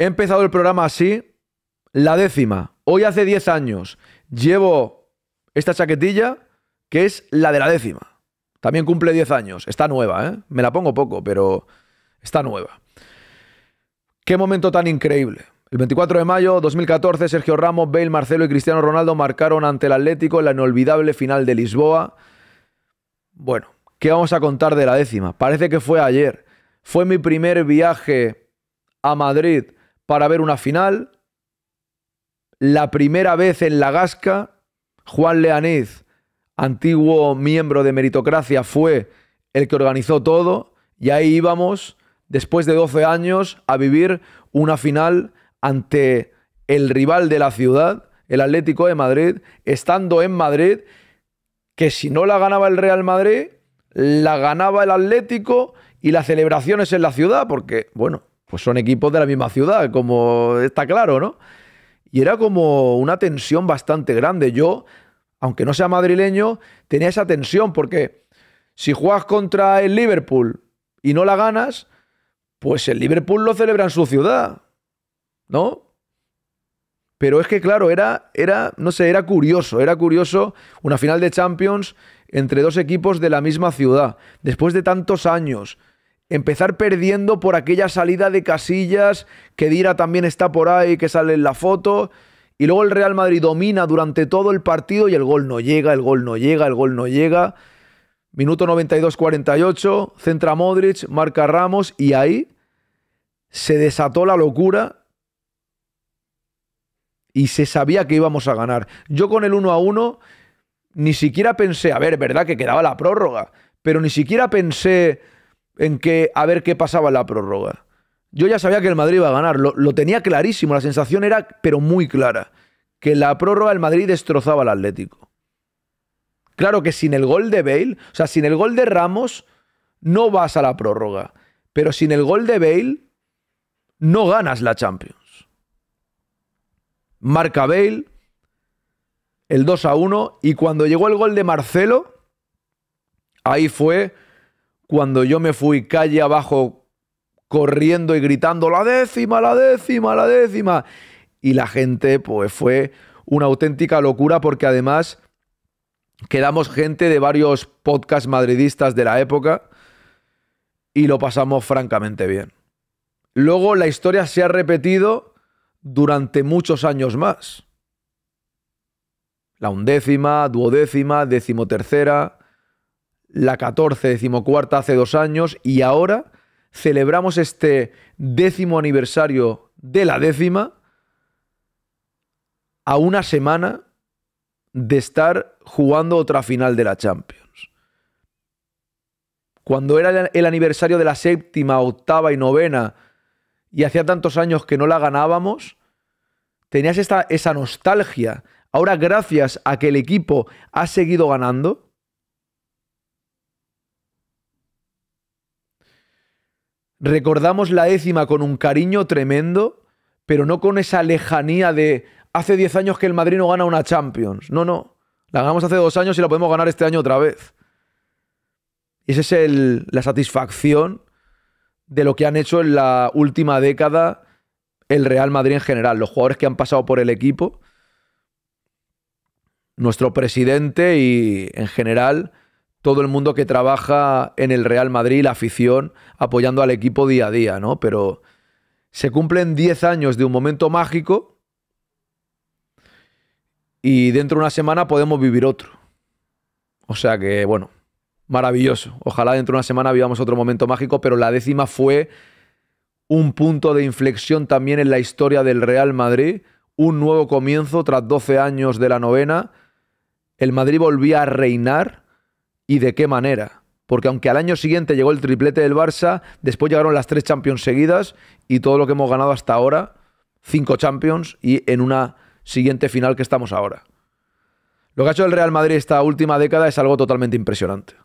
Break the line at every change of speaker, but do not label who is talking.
He empezado el programa así. La décima. Hoy hace 10 años llevo esta chaquetilla que es la de la décima. También cumple 10 años. Está nueva, ¿eh? Me la pongo poco, pero está nueva. Qué momento tan increíble. El 24 de mayo de 2014, Sergio Ramos, Bale, Marcelo y Cristiano Ronaldo marcaron ante el Atlético la inolvidable final de Lisboa. Bueno, ¿qué vamos a contar de la décima? Parece que fue ayer. Fue mi primer viaje a Madrid para ver una final. La primera vez en la Gasca, Juan Leaniz, antiguo miembro de Meritocracia, fue el que organizó todo y ahí íbamos, después de 12 años, a vivir una final ante el rival de la ciudad, el Atlético de Madrid, estando en Madrid, que si no la ganaba el Real Madrid, la ganaba el Atlético y las celebraciones en la ciudad, porque, bueno, pues son equipos de la misma ciudad, como está claro, ¿no? Y era como una tensión bastante grande. Yo, aunque no sea madrileño, tenía esa tensión porque si juegas contra el Liverpool y no la ganas, pues el Liverpool lo celebra en su ciudad, ¿no? Pero es que, claro, era, era, no sé, era curioso, era curioso una final de Champions entre dos equipos de la misma ciudad, después de tantos años empezar perdiendo por aquella salida de casillas, que Dira también está por ahí, que sale en la foto, y luego el Real Madrid domina durante todo el partido y el gol no llega, el gol no llega, el gol no llega. Minuto 92-48, centra Modric, marca Ramos y ahí se desató la locura y se sabía que íbamos a ganar. Yo con el 1 a 1 ni siquiera pensé, a ver, ¿verdad que quedaba la prórroga? Pero ni siquiera pensé, en que a ver qué pasaba en la prórroga. Yo ya sabía que el Madrid iba a ganar, lo, tenía clarísimo, la sensación era, pero muy clara, que la prórroga el Madrid destrozaba al Atlético. Claro que sin el gol de Bale, o sea, sin el gol de Ramos, no vas a la prórroga. Pero sin el gol de Bale, no ganas la Champions. Marca Bale, el 2 a 1, y cuando llegó el gol de Marcelo, ahí fue cuando yo me fui calle abajo corriendo y gritando la décima, la décima, la décima. Y la gente, pues fue una auténtica locura porque además quedamos gente de varios podcasts madridistas de la época y lo pasamos francamente bien. Luego la historia se ha repetido durante muchos años más. La undécima, duodécima, decimotercera la 14, cuarta hace dos años, y ahora celebramos este décimo aniversario de la décima a una semana de estar jugando otra final de la Champions. Cuando era el aniversario de la séptima, octava y novena, y hacía tantos años que no la ganábamos, tenías esta, esa nostalgia. Ahora, gracias a que el equipo ha seguido ganando, recordamos la décima con un cariño tremendo, pero no con esa lejanía de hace 10 años que el Madrid no gana una Champions. No, no. La ganamos hace dos años y la podemos ganar este año otra vez. Y esa es la satisfacción de lo que han hecho en la última década el Real Madrid en general, los jugadores que han pasado por el equipo, nuestro presidente y en general todo el mundo que trabaja en el Real Madrid, la afición, apoyando al equipo día a día, ¿no? Pero se cumplen 10 años de un momento mágico y dentro de una semana podemos vivir otro. O sea que, bueno, maravilloso. Ojalá dentro de una semana vivamos otro momento mágico, pero la décima fue un punto de inflexión también en la historia del Real Madrid, un nuevo comienzo tras 12 años de la novena. El Madrid volvía a reinar y de qué manera. Porque aunque al año siguiente llegó el triplete del Barça, después llegaron las tres Champions seguidas y todo lo que hemos ganado hasta ahora, cinco Champions y en una siguiente final que estamos ahora. Lo que ha hecho el Real Madrid esta última década es algo totalmente impresionante.